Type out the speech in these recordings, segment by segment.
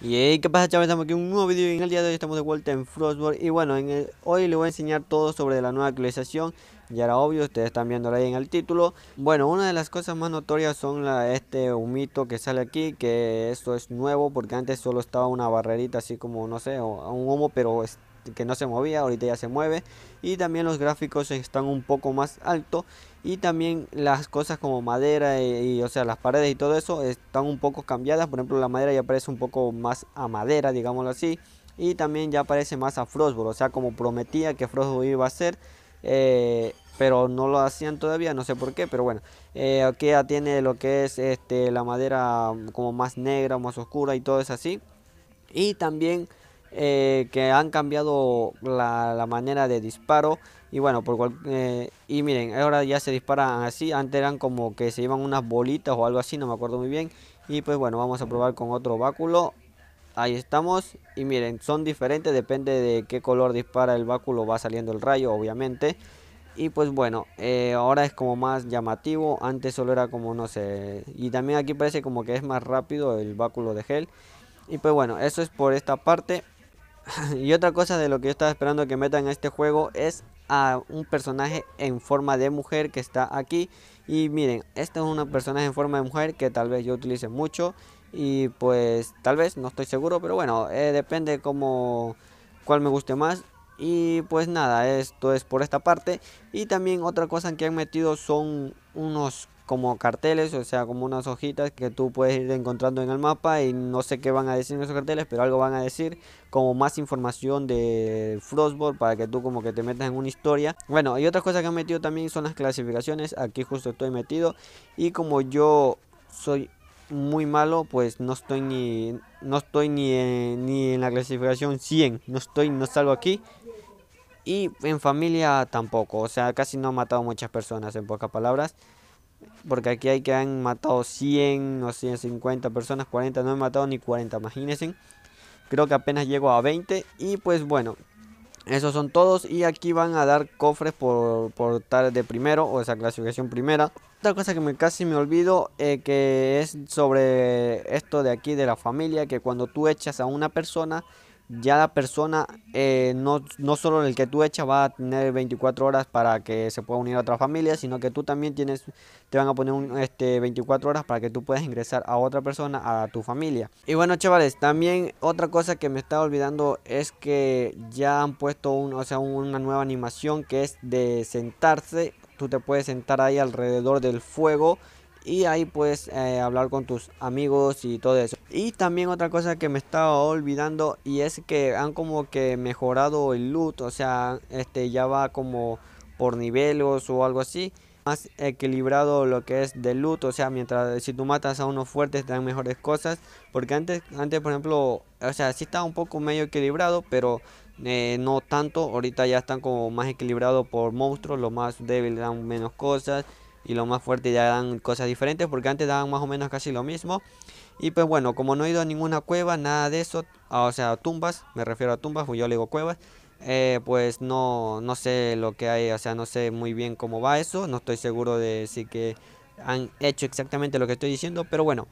Y hey, ¿qué pasa chavales? Estamos aquí en un nuevo video y en el día de hoy estamos de vuelta en Frostborn Y bueno, en hoy les voy a enseñar todo sobre la nueva actualización Ya era obvio, ustedes están viendo ahí en el título Bueno, una de las cosas más notorias son este humito que sale aquí Que esto es nuevo porque antes solo estaba una barrerita así como, no sé, un humo Pero es, que no se movía, ahorita ya se mueve. Y también los gráficos están un poco más alto. Y también las cosas como madera y, o sea las paredes y todo eso están un poco cambiadas. Por ejemplo, la madera ya parece un poco más a madera, digámoslo así. Y también ya parece más a Frostbolt O sea, como prometía que Frostbolt iba a ser. Eh, pero no lo hacían todavía, no sé por qué, pero bueno. Eh, aquí ya tiene lo que es este, la madera como más negra, más oscura y todo eso así. Y también eh, que han cambiado la, manera de disparo y bueno por eh, y miren ahora ya se disparan así antes eran como que se iban unas bolitas o algo así no me acuerdo muy bien y pues bueno vamos a probar con otro báculo ahí estamos y miren son diferentes depende de qué color dispara el báculo va saliendo el rayo obviamente y pues bueno, eh, ahora es como más llamativo, antes solo era como no sé, y también aquí parece como que es más rápido el báculo de gel. Y pues bueno, eso es por esta parte. y otra cosa de lo que yo estaba esperando que metan a este juego es a un personaje en forma de mujer que está aquí. Y miren, este es un personaje en forma de mujer que tal vez yo utilice mucho. Y pues tal vez, no estoy seguro, pero bueno, eh, depende como cuál me guste más. Y pues nada, esto es por esta parte. Y también otra cosa que han metido son unos como carteles, o sea, como unas hojitas que tú puedes ir encontrando en el mapa y no sé qué van a decir en esos carteles, pero algo van a decir, como más información de Frostborn para que tú como que te metas en una historia. Bueno, y otras cosas que han metido también son las clasificaciones, aquí justo estoy metido y como yo soy muy malo, pues no estoy ni no estoy ni en, ni en la clasificación 100, no estoy no salgo aquí. Y en familia tampoco, o sea, casi no ha matado muchas personas en pocas palabras. Porque aquí hay que han matado 100 o 150 personas, 40, no he matado ni 40, imagínense. Creo que apenas llego a 20 y pues bueno, esos son todos y aquí van a dar cofres por, por de primero o esa clasificación primera. Otra cosa que me casi me olvido eh, que es sobre esto de aquí de la familia, que cuando tú echas a una persona ya la persona, eh, no, solo el que tú echas va a tener 24 horas para que se pueda unir a otra familia, sino que tú también tienes, te van a poner un, este, 24 horas para que tú puedas ingresar a otra persona, a tu familia. Y bueno, chavales, también otra cosa que me estaba olvidando es que ya han puesto o sea, una nueva animación que es de sentarse. Tú te puedes sentar ahí alrededor del fuego y ahí puedes eh, hablar con tus amigos y todo eso. Y también otra cosa que me estaba olvidando y es que han como que mejorado el loot, o sea, este ya va como por niveles o algo así. Más equilibrado lo que es de loot, o sea, mientras si tú matas a unos fuertes dan mejores cosas, porque antes antes por ejemplo, o sea, sí estaba un poco medio equilibrado, pero eh, no tanto, ahorita ya están como más equilibrado por monstruos, los más débiles dan menos cosas y lo más fuerte ya dan cosas diferentes porque antes daban más o menos casi lo mismo. Y pues bueno, como no he ido a ninguna cueva, nada de eso, ah, o sea, tumbas, me refiero a tumbas, pues yo le digo cuevas, eh, pues no, sé lo que hay, o sea, no sé muy bien cómo va eso, no estoy seguro de si que han hecho exactamente lo que estoy diciendo, pero bueno.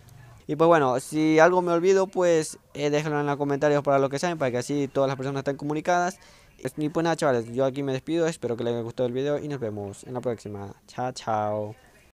Y pues bueno, si algo me olvido, pues eh, déjenlo en los comentarios para lo que saben, para que así todas las personas estén comunicadas. Pues, ni pues nada chavales, yo aquí me despido, espero que les haya gustado el video y nos vemos en la próxima. Chao, chao.